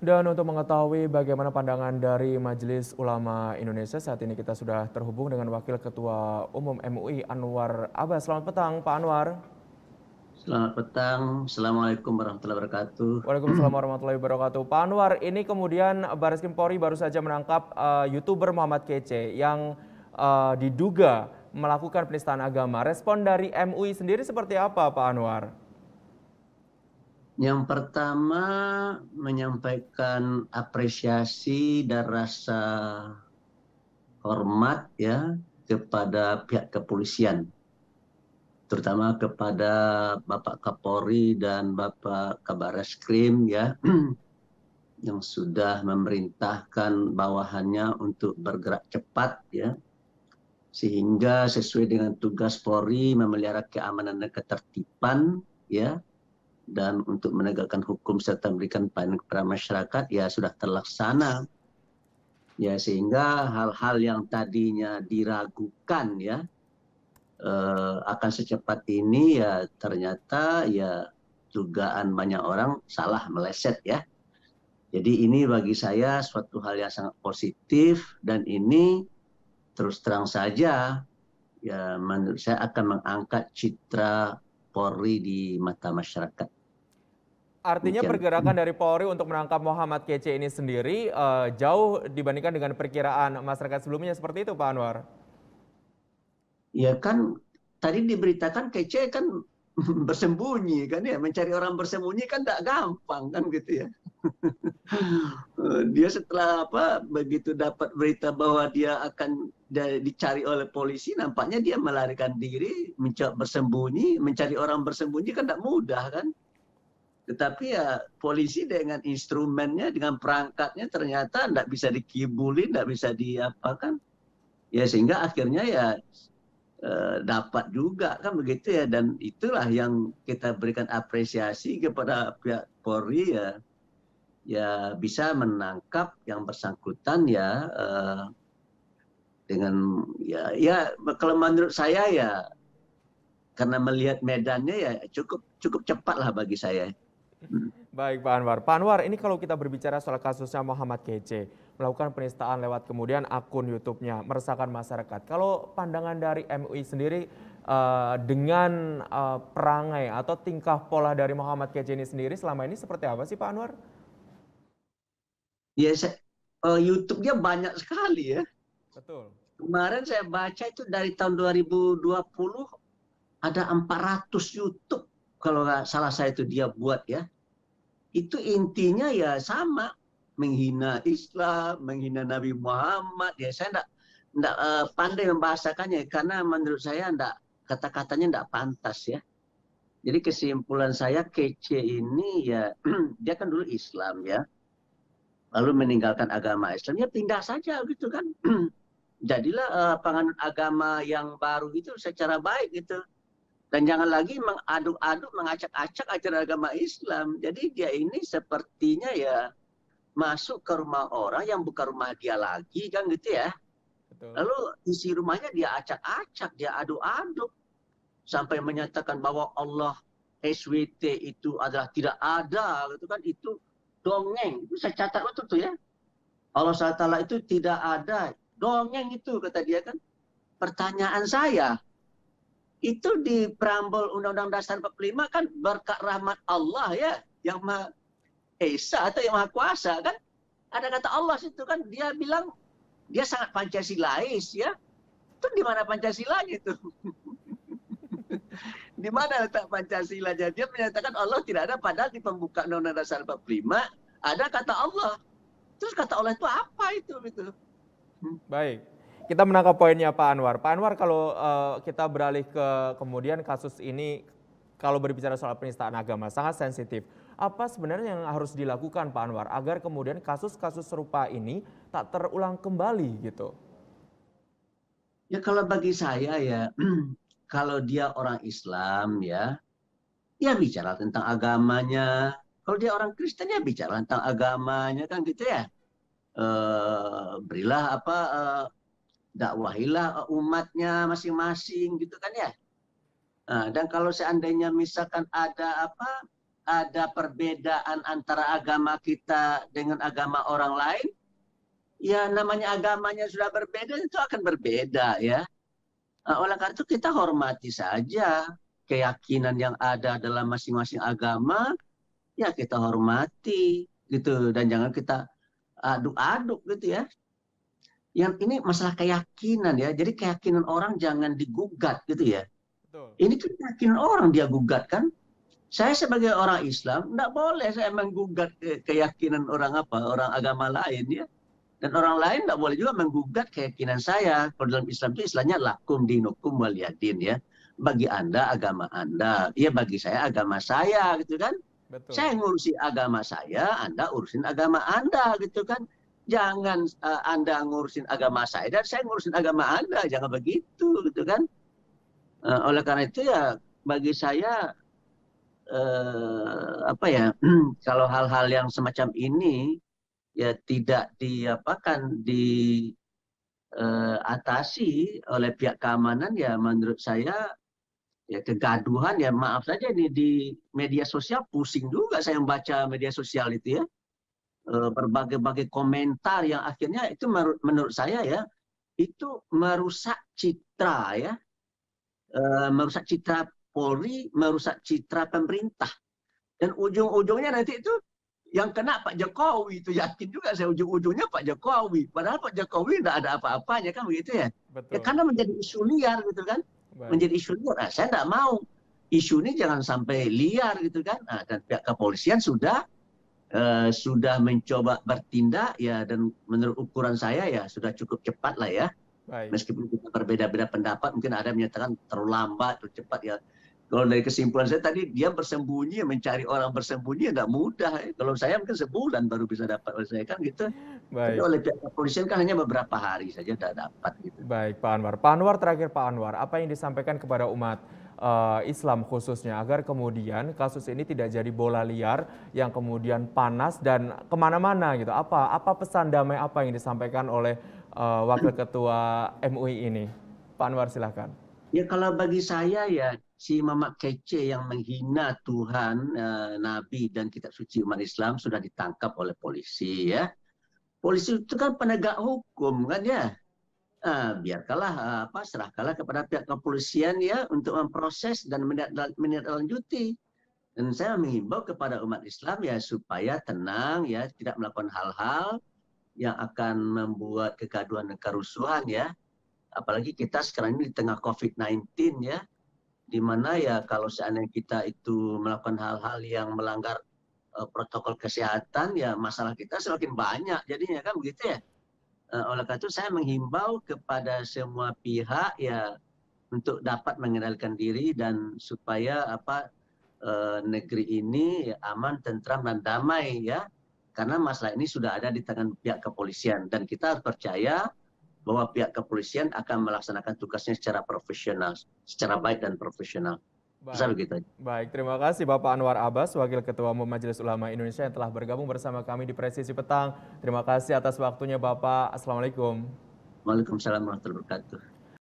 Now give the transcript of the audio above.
Dan untuk mengetahui bagaimana pandangan dari Majelis Ulama Indonesia, saat ini kita sudah terhubung dengan Wakil Ketua Umum MUI Anwar Abbas. Selamat petang, Pak Anwar. Selamat petang. Assalamualaikum warahmatullahi wabarakatuh. Waalaikumsalam warahmatullahi wabarakatuh. Pak Anwar, ini kemudian Baris Kim baru saja menangkap uh, YouTuber Muhammad Kece yang uh, diduga melakukan penistaan agama. Respon dari MUI sendiri seperti apa, Pak Anwar? Yang pertama menyampaikan apresiasi dan rasa hormat ya kepada pihak kepolisian terutama kepada Bapak Kapolri dan Bapak Kabareskrim ya yang sudah memerintahkan bawahannya untuk bergerak cepat ya sehingga sesuai dengan tugas Polri memelihara keamanan dan ketertiban ya dan untuk menegakkan hukum serta memberikan pelayanan kepada masyarakat ya sudah terlaksana. Ya sehingga hal-hal yang tadinya diragukan ya eh, akan secepat ini ya ternyata ya dugaan banyak orang salah meleset ya. Jadi ini bagi saya suatu hal yang sangat positif dan ini terus terang saja ya menurut saya akan mengangkat citra Polri di mata masyarakat. Artinya Mungkin. pergerakan dari Polri untuk menangkap Muhammad Kece ini sendiri uh, jauh dibandingkan dengan perkiraan masyarakat sebelumnya seperti itu Pak Anwar. Ya kan tadi diberitakan Kece kan bersembunyi kan ya mencari orang bersembunyi kan tidak gampang kan gitu ya. dia setelah apa begitu dapat berita bahwa dia akan dicari oleh polisi nampaknya dia melarikan diri mencoba bersembunyi mencari orang bersembunyi kan tidak mudah kan tetapi ya polisi dengan instrumennya, dengan perangkatnya ternyata tidak bisa dikibulin, tidak bisa diapakan. Ya sehingga akhirnya ya e, dapat juga kan begitu ya. Dan itulah yang kita berikan apresiasi kepada pihak Polri ya. Ya bisa menangkap yang bersangkutan ya e, dengan ya ya kalau menurut saya ya karena melihat medannya ya cukup cukup cepat lah bagi saya. Baik Pak Anwar. Pak Anwar, ini kalau kita berbicara soal kasusnya Muhammad Kece, melakukan penistaan lewat kemudian akun YouTube-nya, meresahkan masyarakat. Kalau pandangan dari MUI sendiri uh, dengan uh, perangai atau tingkah pola dari Muhammad Kece ini sendiri selama ini seperti apa sih Pak Anwar? Ya, uh, YouTube-nya banyak sekali ya. Betul. Kemarin saya baca itu dari tahun 2020 ada 400 YouTube kalau salah saya itu dia buat ya itu intinya ya sama menghina Islam, menghina Nabi Muhammad. Ya saya enggak, enggak uh, pandai membahasakannya karena menurut saya enggak kata-katanya enggak pantas ya. Jadi kesimpulan saya kece ini ya dia kan dulu Islam ya. Lalu meninggalkan agama Islam ya pindah saja gitu kan. Jadilah uh, eh, penganut agama yang baru itu secara baik gitu. Dan jangan lagi mengaduk-aduk, mengacak-acak ajaran agama Islam. Jadi dia ini sepertinya ya masuk ke rumah orang yang bukan rumah dia lagi kan gitu ya. Betul. Lalu isi rumahnya dia acak-acak, dia aduk-aduk. Sampai menyatakan bahwa Allah SWT itu adalah tidak ada gitu kan itu dongeng. Itu saya catat waktu tuh ya. Allah SWT itu tidak ada. Dongeng itu kata dia kan. Pertanyaan saya, itu di perambol Undang-Undang Dasar 45 kan berkat rahmat Allah ya, yang Maha Esa atau yang Maha Kuasa kan. Ada kata Allah situ kan, dia bilang dia sangat Pancasilais ya. Itu di mana pancasila itu? di mana letak jadi Dia menyatakan Allah tidak ada padahal di pembuka Undang-Undang Dasar 45 ada kata Allah. Terus kata Allah itu apa itu itu hmm. Baik kita menangkap poinnya Pak Anwar. Pak Anwar kalau uh, kita beralih ke kemudian kasus ini kalau berbicara soal penistaan agama sangat sensitif. Apa sebenarnya yang harus dilakukan Pak Anwar agar kemudian kasus-kasus serupa ini tak terulang kembali gitu? Ya kalau bagi saya ya kalau dia orang Islam ya ya bicara tentang agamanya. Kalau dia orang Kristen ya bicara tentang agamanya kan gitu ya. Uh, berilah apa uh, dakwahilah eh, umatnya masing-masing gitu kan ya. Nah, dan kalau seandainya misalkan ada apa ada perbedaan antara agama kita dengan agama orang lain, ya namanya agamanya sudah berbeda itu akan berbeda ya. Nah, oleh karena itu kita hormati saja keyakinan yang ada dalam masing-masing agama, ya kita hormati gitu dan jangan kita aduk-aduk gitu ya yang ini masalah keyakinan ya. Jadi keyakinan orang jangan digugat gitu ya. Betul. Ini keyakinan orang dia gugat kan. Saya sebagai orang Islam tidak boleh saya menggugat keyakinan orang apa orang agama lain ya. Dan orang lain tidak boleh juga menggugat keyakinan saya. Kalau dalam Islam itu istilahnya lakum dinukum waliyadin ya. Bagi anda agama anda, ya bagi saya agama saya gitu kan. Betul. Saya ngurusi agama saya, anda urusin agama anda gitu kan jangan uh, Anda ngurusin agama saya dan saya ngurusin agama Anda, jangan begitu gitu kan. Uh, oleh karena itu ya bagi saya uh, apa ya kalau hal-hal yang semacam ini ya tidak diapakan di uh, atasi oleh pihak keamanan ya menurut saya ya kegaduhan ya maaf saja ini di media sosial pusing juga saya membaca media sosial itu ya Eh, berbagai-bagai komentar yang akhirnya itu menurut saya ya itu merusak citra ya eh, merusak citra Polri merusak citra pemerintah dan ujung-ujungnya nanti itu yang kena Pak Jokowi itu yakin juga saya ujung-ujungnya Pak Jokowi padahal Pak Jokowi tidak ada apa-apanya kan begitu ya. ya karena menjadi isu liar gitu kan Baik. menjadi isu liar nah, saya tidak mau isu ini jangan sampai liar gitu kan nah, dan pihak kepolisian sudah Eh, sudah mencoba bertindak ya dan menurut ukuran saya ya sudah cukup cepat lah ya. Baik. Meskipun kita berbeda-beda pendapat, mungkin ada yang menyatakan terlalu lambat atau cepat ya. Kalau dari kesimpulan saya tadi dia bersembunyi mencari orang bersembunyi tidak ya, mudah. Ya. Kalau saya mungkin sebulan baru bisa dapat oleh saya kan gitu. Baik. Jadi oleh pihak kepolisian kan hanya beberapa hari saja tidak dapat gitu. Baik Pak Anwar. Pak Anwar terakhir Pak Anwar, apa yang disampaikan kepada umat Eh, Islam khususnya agar kemudian kasus ini tidak jadi bola liar yang kemudian panas dan kemana-mana gitu. Apa apa pesan damai apa yang disampaikan oleh uh, Wakil Ketua MUI ini, Pak Anwar silahkan. Ya kalau bagi saya ya si mamak kece yang menghina Tuhan, uh, Nabi dan kitab suci umat Islam sudah ditangkap oleh polisi ya. Polisi itu kan penegak hukum kan ya uh, eh, biarkanlah uh, eh, apa serahkanlah kepada pihak kepolisian ya untuk memproses dan menindaklanjuti. Dan saya menghimbau kepada umat Islam ya supaya tenang ya tidak melakukan hal-hal yang akan membuat kegaduhan dan kerusuhan ya. Apalagi kita sekarang ini di tengah COVID-19 ya di mana ya kalau seandainya kita itu melakukan hal-hal yang melanggar uh, protokol kesehatan ya masalah kita semakin banyak jadinya kan begitu ya. Eh, oleh karena itu saya menghimbau kepada semua pihak ya untuk dapat mengendalikan diri dan supaya apa eh, negeri ini ya aman, tentram dan damai ya. Karena masalah ini sudah ada di tangan pihak kepolisian dan kita percaya bahwa pihak kepolisian akan melaksanakan tugasnya secara profesional, secara baik dan profesional. Baik. terima kasih Bapak Anwar Abbas, Wakil Ketua Umum Majelis Ulama Indonesia yang telah bergabung bersama kami di Presisi Petang. Terima kasih atas waktunya Bapak. Assalamualaikum. Waalaikumsalam warahmatullahi wabarakatuh.